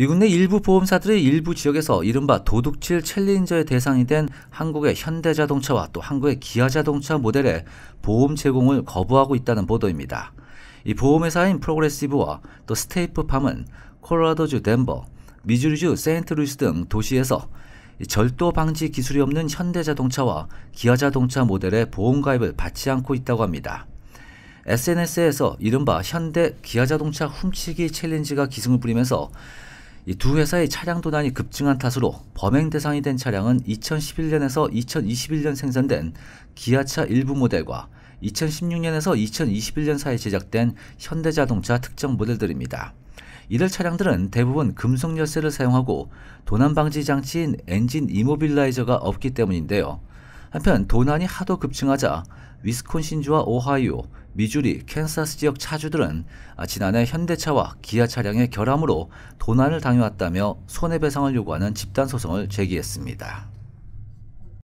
미국 내 일부 보험사들이 일부 지역에서 이른바 도둑질 챌린저의 대상이 된 한국의 현대자동차와 또 한국의 기아자동차 모델의 보험 제공을 거부하고 있다는 보도입니다. 이 보험회사인 프로그레시브와 또 스테이프팜은 콜로라도주 덴버, 미주리주 세인트루이스 등 도시에서 절도 방지 기술이 없는 현대자동차와 기아자동차 모델의 보험 가입을 받지 않고 있다고 합니다. SNS에서 이른바 현대 기아자동차 훔치기 챌린지가 기승을 부리면서 이두 회사의 차량 도난이 급증한 탓으로 범행 대상이 된 차량은 2011년에서 2021년 생산된 기아차 일부 모델과 2016년에서 2021년 사이 제작된 현대자동차 특정 모델들입니다. 이들 차량들은 대부분 금속 열쇠를 사용하고 도난 방지 장치인 엔진 이모빌라이저가 없기 때문인데요. 한편 도난이 하도 급증하자 위스콘신주와 오하이오, 미주리, 캔사스 지역 차주들은 지난해 현대차와 기아 차량의 결함으로 도난을 당해왔다며 손해배상을 요구하는 집단 소송을 제기했습니다.